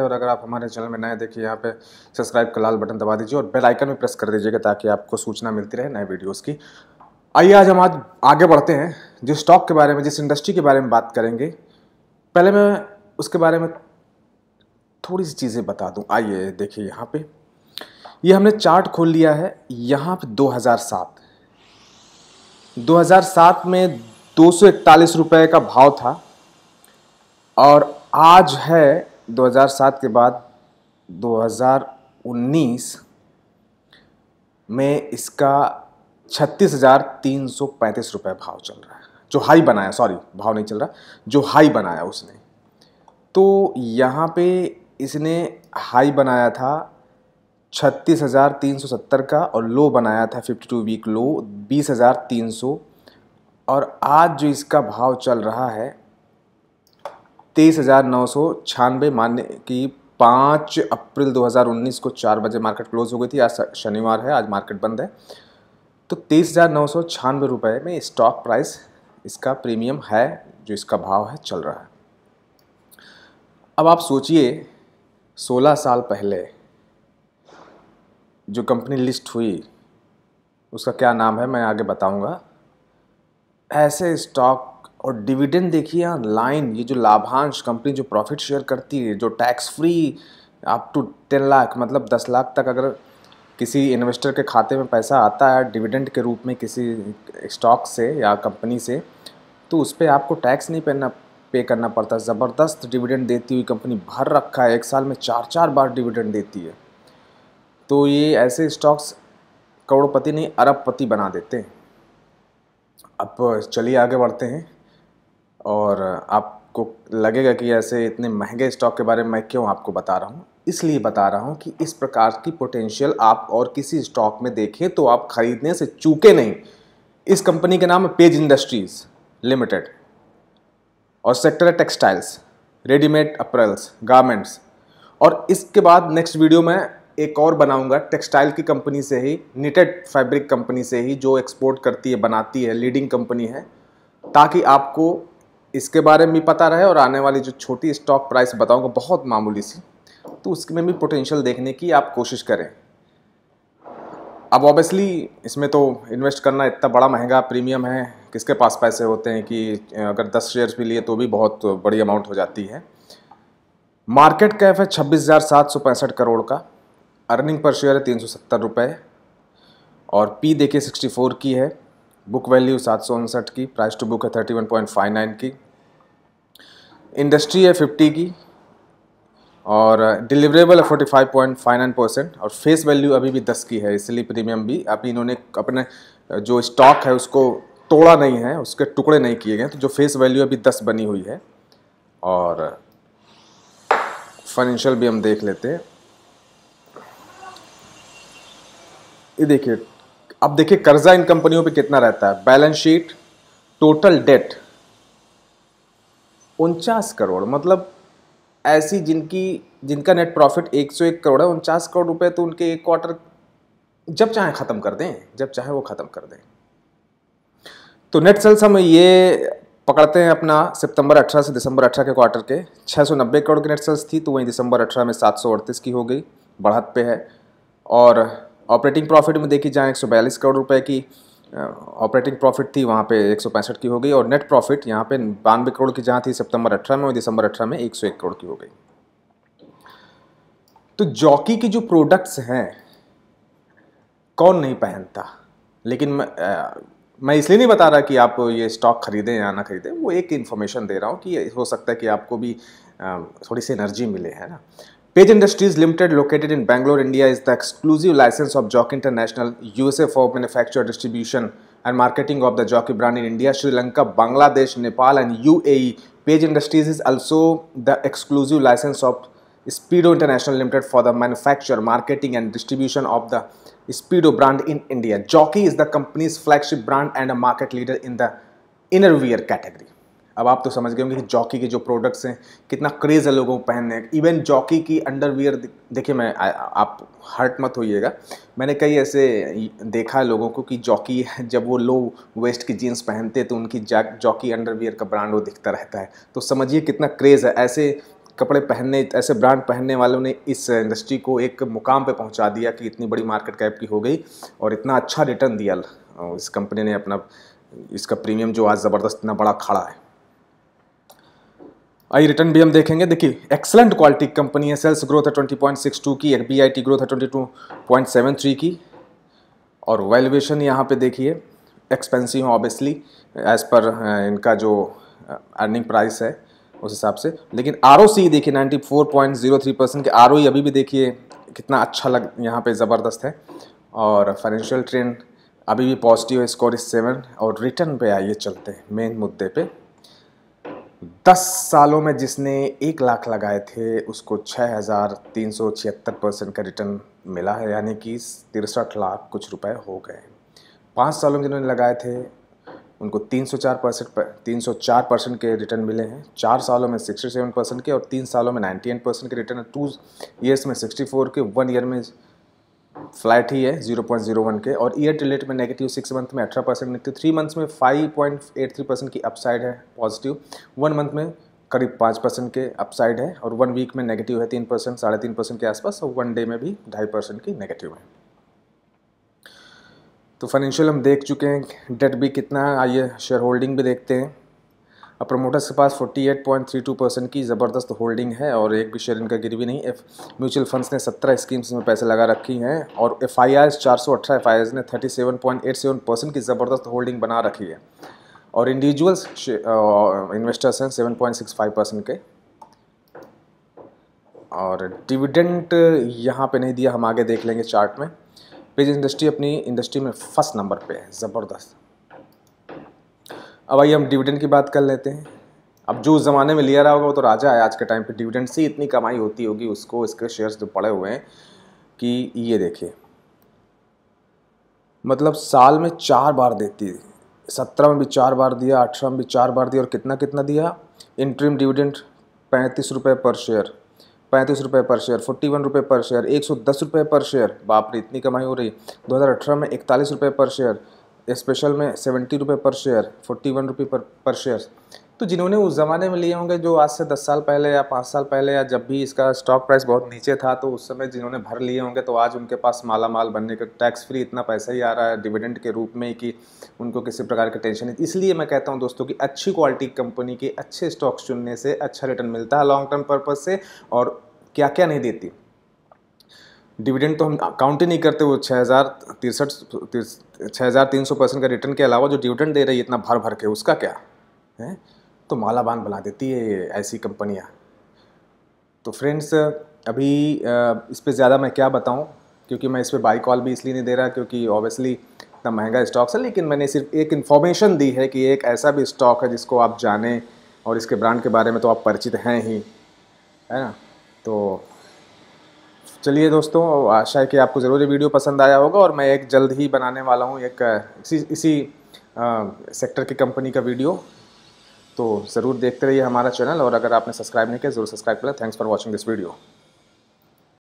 और अगर आप हमारे चैनल में नए देखिए यहाँ पे सब्सक्राइब का लाल बटन दबा दीजिए और बेल आइकन भी प्रेस कर दीजिएगा ताकि आपको सूचना मिलती रहे नए वीडियोस की आइए आज हम आज आगे बढ़ते हैं जिस स्टॉक के बारे में जिस इंडस्ट्री के बारे में बात करेंगे पहले मैं उसके बारे में थोड़ी सी चीज़ें बता दूँ आइए देखिए यहाँ पर ये हमने चार्ट खोल लिया है यहाँ पर दो हज़ार में दो रुपए का भाव था और आज है 2007 के बाद 2019 में इसका छत्तीस हज़ार तीन सौ पैंतीस रुपये भाव चल रहा है जो हाई बनाया सॉरी भाव नहीं चल रहा जो हाई बनाया उसने तो यहाँ पे इसने हाई बनाया था छत्तीस हज़ार तीन सौ सत्तर का और लो बनाया था फिफ्टी टू वीक लो बीस हज़ार तीन सौ और आज जो इसका भाव चल रहा है तेईस हज़ार नौ सौ छियानवे मान्य की पाँच अप्रैल 2019 को चार बजे मार्केट क्लोज हो गई थी आज शनिवार है आज मार्केट बंद है तो तेईस हज़ार नौ सौ छियानवे रुपये में स्टॉक प्राइस इसका प्रीमियम है जो इसका भाव है चल रहा है अब आप सोचिए 16 साल पहले जो कंपनी लिस्ट हुई उसका क्या नाम है मैं आगे बताऊंगा ऐसे स्टॉक और डिविडेंड देखिए यहाँ लाइन ये जो लाभांश कंपनी जो प्रॉफिट शेयर करती है जो tax free up to ten lakh मतलब दस लाख तक अगर किसी इन्वेस्टर के खाते में पैसा आता है डिविडेंड के रूप में किसी स्टॉक से या कंपनी से तो उस पर आपको टैक्स नहीं पहनना पे करना पड़ता ज़बरदस्त डिविडेंड देती हुई कंपनी भर रखा है एक साल में चार चार बार डिविडेंड देती है तो ये ऐसे स्टॉक्स करोड़पति नहीं अरबपति बना देते हैं अब चलिए आगे बढ़ते हैं और आपको लगेगा कि ऐसे इतने महंगे स्टॉक के बारे में मैं क्यों आपको बता रहा हूँ इसलिए बता रहा हूँ कि इस प्रकार की पोटेंशियल आप और किसी स्टॉक में देखें तो आप खरीदने से चूके नहीं इस कंपनी का नाम है पेज इंडस्ट्रीज लिमिटेड और सेक्टर है टेक्सटाइल्स रेडीमेड अप्रेल्स गारमेंट्स और इसके बाद नेक्स्ट वीडियो में एक और बनाऊंगा टेक्सटाइल की कंपनी से ही निटेड फैब्रिक कंपनी से ही जो एक्सपोर्ट करती है बनाती है लीडिंग कंपनी है ताकि आपको इसके बारे में भी पता रहे और आने वाली जो छोटी स्टॉक प्राइस बताऊँगा बहुत मामूली सी तो उसमें भी पोटेंशियल देखने की आप कोशिश करें अब ऑब्वियसली इसमें तो इन्वेस्ट करना इतना बड़ा महंगा प्रीमियम है किसके पास पैसे होते हैं कि अगर दस शेयर्स भी लिए तो भी बहुत बड़ी अमाउंट हो जाती है मार्केट कैप है छब्बीस हज़ार सात सौ पैंसठ करोड़ का अर्निंग पर शेयर है तीन सौ सत्तर रुपये और पी देखिए सिक्सटी फोर की है बुक वैल्यू सात सौ उनसठ की प्राइस टू बुक है thirty one point five nine की इंडस्ट्री है फिफ्टी की और डिलीवरेबल है forty five point five nine percent और फेस वैल्यू अभी भी दस की है इसलिए प्रीमियम भी अभी इन्होंने अपने जो स्टॉक है उसको तोड़ा नहीं है उसके टुकड़े नहीं किए गए तो जो फेस वैल्यू अभी दस बनी हुई है और फाइनेंशियल भी हम देख लेते हैं ये देखिए अब देखिए कर्जा इन कंपनियों पे कितना रहता है बैलेंस शीट टोटल डेट उनचास करोड़ मतलब ऐसी जिनकी जिनका नेट प्रॉफिट एक सौ एक करोड़ है उनचास करोड़ रुपए तो उनके एक क्वार्टर जब चाहे ख़त्म कर दें जब चाहे वो ख़त्म कर दें तो नेट सेल्स हम ये पकड़ते हैं अपना सितंबर 18 से दिसंबर 18 के क्वार्टर के 690 करोड़ की नेट सेल्स थी तो वहीं दिसंबर 18 में सात की हो गई बढ़त पे है और ऑपरेटिंग प्रॉफिट में देखी जाए एक करोड़ रुपए की ऑपरेटिंग प्रॉफिट थी वहाँ पे एक की हो गई और नेट प्रॉफिट यहाँ पे बानवे करोड़ की जहाँ थी सितंबर अठारह में और दिसंबर अठारह में एक करोड़ की हो गई तो जॉकी के जो प्रोडक्ट्स हैं कौन नहीं पहनता लेकिन मैं, मैं इसलिए नहीं बता रहा कि आप ये स्टॉक खरीदें या ना खरीदें वो एक इन्फॉर्मेशन दे रहा हूँ कि हो सकता है कि आपको भी थोड़ी सी एनर्जी मिले है ना Page Industries Limited, located in Bangalore, India, is the exclusive license of Jockey International USA for manufacture, distribution, and marketing of the Jockey brand in India, Sri Lanka, Bangladesh, Nepal, and UAE. Page Industries is also the exclusive license of Speedo International Limited for the manufacture, marketing, and distribution of the Speedo brand in India. Jockey is the company's flagship brand and a market leader in the innerwear category. अब आप तो समझ गए होंगे कि jockey के जो products हैं कितना क्रेज़ है लोगों को पहनने इवन जॉकी की अंडरवियर देखिए मैं आ, आप हर्ट मत होइएगा मैंने कई ऐसे देखा है लोगों को कि जॉकी जब वो लो वेस्ट की जीन्स पहनते हैं तो उनकी जॉकी अंडरवियर का ब्रांड वो दिखता रहता है तो समझिए कितना क्रेज़ है ऐसे कपड़े पहनने ऐसे ब्रांड पहनने वालों ने इस इंडस्ट्री को एक मुकाम पे पहुंचा दिया कि इतनी बड़ी मार्केट कैप की हो गई और इतना अच्छा रिटर्न दिया इस कंपनी ने अपना इसका प्रीमियम जो आज ज़बरदस्त इतना बड़ा खड़ा है आई रिटर्न भी हम देखेंगे देखिए एक्सलेंट क्वालिटी कंपनी है सेल्स ग्रोथ है ट्वेंटी पॉइंट सिक्स टू की बी आई टी ग्रोथ है twenty two point seven three की और वैल्यूएशन यहाँ पे देखिए एक्सपेंसिव है ऑब्वियसली एज पर इनका जो अर्निंग प्राइस है उस हिसाब से लेकिन आर देखिए थ्री परसेंट के आर e अभी भी देखिए कितना अच्छा लग यहाँ पे ज़बरदस्त है और फाइनेंशियल ट्रेंड अभी भी पॉजिटिव है स्कोर इस सेवन और रिटर्न पे आइए चलते हैं मेन मुद्दे पे दस सालों में जिसने एक लाख लगाए थे उसको छः हज़ार तीन सौ छिहत्तर परसेंट का रिटर्न मिला है यानी कि तिरसठ लाख कुछ रुपए हो गए पाँच सालों में जिन्होंने लगाए थे उनको तीन सौ चार परसेंट तीन सौ चार परसेंट के रिटर्न मिले हैं चार सालों में सिक्सटी सेवन परसेंट के और तीन सालों में नाइन्टी एट परसेंट के रिटर्न टू ईयर्स में सिक्सटी फोर के वन ईयर में फ्लैट ही है 0.01 के और ईयर टू लेट में नेगेटिव सिक्स मंथ में अठारह परसेंट नेगेटिव थ्री मंथ्स में 5.83 परसेंट की अपसाइड है पॉजिटिव वन मंथ में करीब पाँच परसेंट के अपसाइड है और वन वीक में नेगेटिव है तीन परसेंट साढ़े तीन परसेंट के आसपास और वन डे में भी ढाई परसेंट की नेगेटिव है तो फाइनेंशियल हम देख चुके हैं डेट भी कितना आइए शेयर होल्डिंग भी देखते हैं अब प्रमोटर्स के पास 48.32 परसेंट की ज़बरदस्त होल्डिंग है और एक भी शेयर इनका गिरवी नहीं एफ म्यूचुअल फंड्स ने 17 स्कीम्स में पैसे लगा रखी हैं और एफ आई आर चार सौ अठारह एफ आई ने 37.87 परसेंट की ज़बरदस्त होल्डिंग बना रखी है और इंडिविजुअल्स इन्वेस्टर्स हैं 7.65 परसेंट के और डिविडेंट यहाँ पे नहीं दिया हम आगे देख लेंगे चार्ट में पेज इंडस्ट्री अपनी इंडस्ट्री में फर्स्ट नंबर पे है ज़बरदस्त अब आइए हम डिविडेंड की बात कर लेते हैं अब जो उस ज़माने में लिया रहा होगा वो तो राजा है आज के टाइम पे डिविडेंड से इतनी कमाई होती होगी उसको इसके शेयर्स जो तो पड़े हुए हैं कि ये देखिए मतलब साल में चार बार देती है सत्रह में भी चार बार दिया अठारह में भी चार बार दिया और कितना कितना दिया इंट्रीम डिविडेंड पैंतीस रुपये पर शेयर पैंतीस रुपये पर शेयर फोर्टी वन रुपये पर शेयर एक सौ दस रुपये पर शेयर बाप रे इतनी कमाई हो रही दो हज़ार अठारह में इकतालीस रुपये पर शेयर स्पेशल में सेवेंटी रुपये पर शेयर फोर्टी वन रुपये पर पर शेयर तो जिन्होंने उस ज़माने में लिए होंगे जो आज से दस साल पहले या पाँच साल पहले या जब भी इसका स्टॉक प्राइस बहुत नीचे था तो उस समय जिन्होंने भर लिए होंगे तो आज उनके पास माला माल बनने का टैक्स फ्री इतना पैसा ही आ रहा है डिविडेंड के रूप में कि उनको किसी प्रकार की टेंशन नहीं इसलिए मैं कहता हूँ दोस्तों कि अच्छी क्वालिटी कंपनी के अच्छे स्टॉक्स चुनने से अच्छा रिटर्न मिलता है लॉन्ग टर्म पर्पज़ से और क्या क्या नहीं देती डिविडेंड तो हम काउंट ही नहीं करते वो छः हज़ार तिरसठ छः हज़ार तीन सौ परसेंट का रिटर्न के अलावा जो डिविडेंड दे रही है इतना भर भर के उसका क्या है तो माला बांध बना देती है ऐसी कंपनियाँ तो फ्रेंड्स अभी इस पर ज़्यादा मैं क्या बताऊँ क्योंकि मैं इस पर बाई कॉल भी इसलिए नहीं दे रहा क्योंकि ऑब्वियसली इतना महंगा स्टॉक्स है लेकिन मैंने सिर्फ एक इन्फॉर्मेशन दी है कि एक ऐसा भी स्टॉक है जिसको आप जानें और इसके ब्रांड के बारे में तो आप परिचित हैं ही है ना तो चलिए दोस्तों आशा है कि आपको ज़रूर ये वीडियो पसंद आया होगा और मैं एक जल्द ही बनाने वाला हूँ एक इसी इसी आ, सेक्टर की कंपनी का वीडियो तो ज़रूर देखते रहिए हमारा चैनल और अगर आपने सब्सक्राइब नहीं किया ज़रूर सब्सक्राइब करें thanks for watching this video